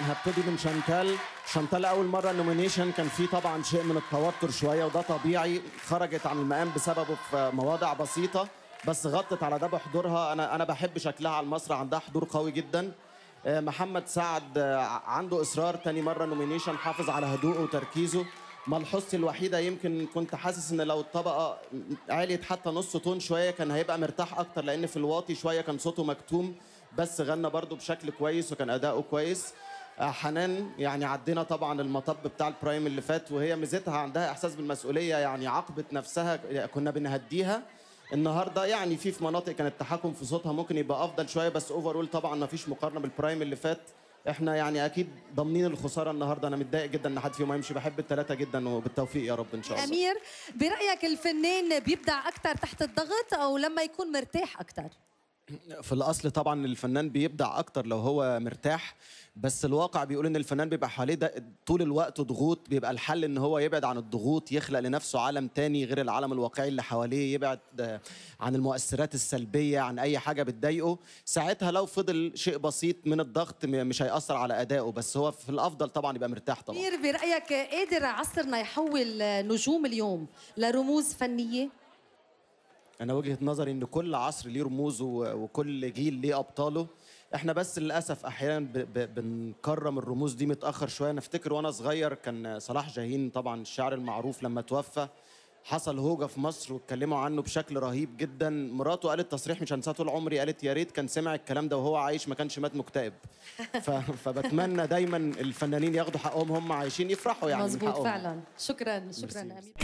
هبتدي من شانتال شانتال اول مره النومينيشن كان فيه طبعا شيء من التوتر شويه وده طبيعي خرجت عن المقام بسببه في مواضع بسيطه بس غطت على ده بحضورها انا انا بحب شكلها على المسرح عندها حضور قوي جدا آه، محمد سعد آه، عنده اصرار تاني مره نومينيشن حافظ على هدوءه وتركيزه ملحوظتي الوحيده يمكن كنت حاسس ان لو الطبقه عاليه حتى نص تون شويه كان هيبقى مرتاح اكتر لان في الواطي شويه كان صوته مكتوم بس غنى برضه بشكل كويس وكان اداؤه كويس آه، حنان يعني عدينا طبعا المطب بتاع البرايم اللي فات وهي ميزتها عندها احساس بالمسؤوليه يعني عاقبت نفسها كنا بنهديها النهارده يعني في في مناطق كان التحكم في صوتها ممكن يبقى افضل شويه بس اوفرول طبعا ما فيش مقارنه بالبرايم اللي فات احنا يعني اكيد ضامنين الخساره النهارده انا متضايق جدا ان حد فيهم يمشي بحب الثلاثه جدا وبالتوفيق يا رب ان شاء الله امير برايك الفنان بيبدع اكتر تحت الضغط او لما يكون مرتاح اكتر في الاصل طبعا الفنان بيبدع اكتر لو هو مرتاح بس الواقع بيقول ان الفنان بيبقى حواليه ده طول الوقت ضغوط بيبقى الحل ان هو يبعد عن الضغوط يخلق لنفسه عالم تاني غير العالم الواقعي اللي حواليه يبعد عن المؤثرات السلبيه عن اي حاجه بتضايقه ساعتها لو فضل شيء بسيط من الضغط مش هياثر على ادائه بس هو في الافضل طبعا يبقى مرتاح طبعا برايك قادر عصرنا يحول نجوم اليوم لرموز فنيه انا وجهه نظري ان كل عصر ليه رموزه وكل جيل ليه ابطاله احنا بس للاسف احيانا بنكرم الرموز دي متاخر شويه انا افتكر وانا صغير كان صلاح جاهين طبعا الشاعر المعروف لما توفى حصل هوجه في مصر واتكلموا عنه بشكل رهيب جدا مراته قالت تصريح مش هنساه طول عمري قالت يا ريت كان سمع الكلام ده وهو عايش ما كانش مات مكتئب ف... فبتمنى دايما الفنانين ياخدوا حقهم هم عايشين يفرحوا يعني مظبوط فعلا شكرا شكرا